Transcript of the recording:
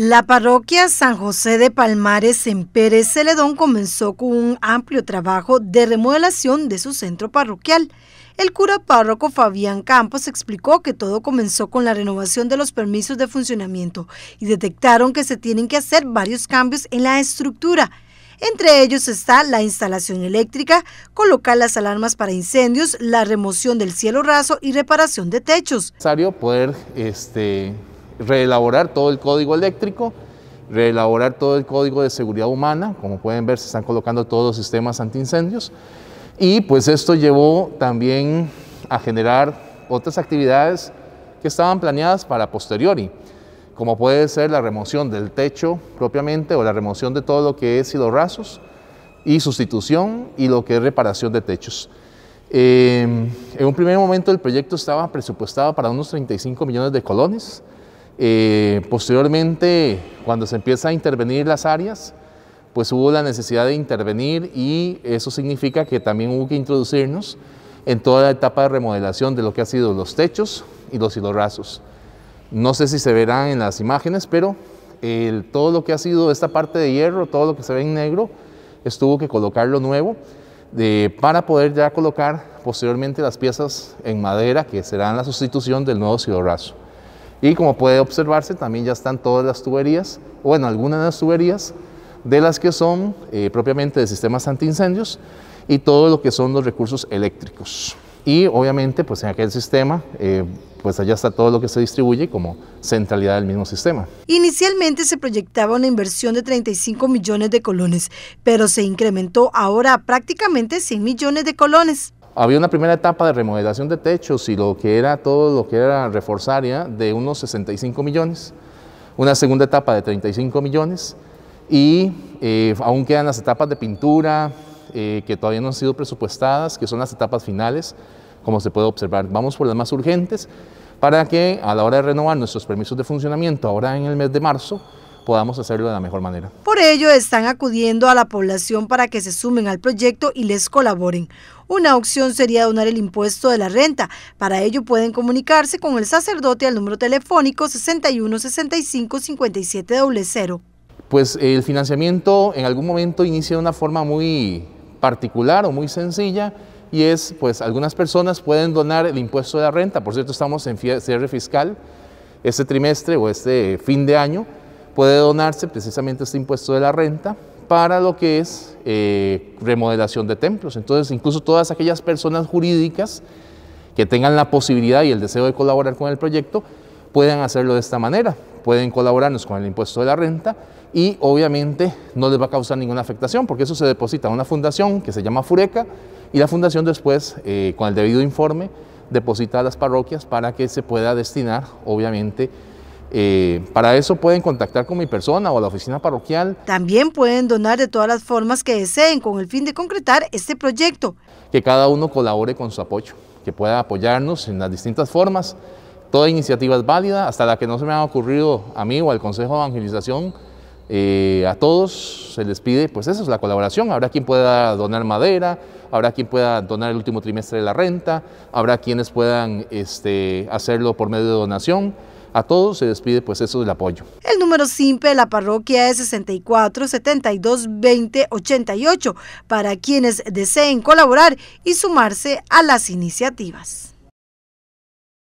La parroquia San José de Palmares en Pérez Celedón comenzó con un amplio trabajo de remodelación de su centro parroquial. El cura párroco Fabián Campos explicó que todo comenzó con la renovación de los permisos de funcionamiento y detectaron que se tienen que hacer varios cambios en la estructura. Entre ellos está la instalación eléctrica, colocar las alarmas para incendios, la remoción del cielo raso y reparación de techos. Es necesario poder este, reelaborar todo el código eléctrico, reelaborar todo el código de seguridad humana, como pueden ver se están colocando todos los sistemas antiincendios, y pues esto llevó también a generar otras actividades que estaban planeadas para posteriori, como puede ser la remoción del techo propiamente o la remoción de todo lo que es rasos y sustitución y lo que es reparación de techos. Eh, en un primer momento el proyecto estaba presupuestado para unos 35 millones de colones, eh, posteriormente, cuando se empieza a intervenir las áreas, pues hubo la necesidad de intervenir y eso significa que también hubo que introducirnos en toda la etapa de remodelación de lo que ha sido los techos y los hilorrazos. No sé si se verán en las imágenes, pero todo lo que ha sido esta parte de hierro, todo lo que se ve en negro, estuvo que colocarlo nuevo para poder ya colocar posteriormente las piezas en madera que serán la sustitución del nuevo silorrazo. Y como puede observarse, también ya están todas las tuberías, o en algunas de las tuberías, de las que son eh, propiamente de sistemas antiincendios y todo lo que son los recursos eléctricos. Y obviamente, pues en aquel sistema, eh, pues allá está todo lo que se distribuye como centralidad del mismo sistema. Inicialmente se proyectaba una inversión de 35 millones de colones, pero se incrementó ahora a prácticamente 100 millones de colones. Había una primera etapa de remodelación de techos y lo que era todo lo que era reforzaria de unos 65 millones, una segunda etapa de 35 millones y eh, aún quedan las etapas de pintura eh, que todavía no han sido presupuestadas, que son las etapas finales, como se puede observar. Vamos por las más urgentes para que a la hora de renovar nuestros permisos de funcionamiento ahora en el mes de marzo, podamos hacerlo de la mejor manera. Por ello, están acudiendo a la población para que se sumen al proyecto y les colaboren. Una opción sería donar el impuesto de la renta. Para ello pueden comunicarse con el sacerdote al número telefónico 61 65 Pues el financiamiento en algún momento inicia de una forma muy particular o muy sencilla y es, pues algunas personas pueden donar el impuesto de la renta. Por cierto, estamos en cierre fiscal este trimestre o este fin de año puede donarse precisamente este impuesto de la renta para lo que es eh, remodelación de templos. Entonces, incluso todas aquellas personas jurídicas que tengan la posibilidad y el deseo de colaborar con el proyecto, pueden hacerlo de esta manera. Pueden colaborarnos con el impuesto de la renta y obviamente no les va a causar ninguna afectación porque eso se deposita a una fundación que se llama Fureca y la fundación después, eh, con el debido informe, deposita a las parroquias para que se pueda destinar, obviamente, eh, para eso pueden contactar con mi persona o la oficina parroquial. También pueden donar de todas las formas que deseen con el fin de concretar este proyecto. Que cada uno colabore con su apoyo, que pueda apoyarnos en las distintas formas. Toda iniciativa es válida, hasta la que no se me ha ocurrido a mí o al Consejo de Evangelización eh, a todos se les pide, pues eso es la colaboración. Habrá quien pueda donar madera, habrá quien pueda donar el último trimestre de la renta, habrá quienes puedan este, hacerlo por medio de donación. A todos se les pide pues eso del apoyo. El número simple de la parroquia es 64 72 20 88 para quienes deseen colaborar y sumarse a las iniciativas.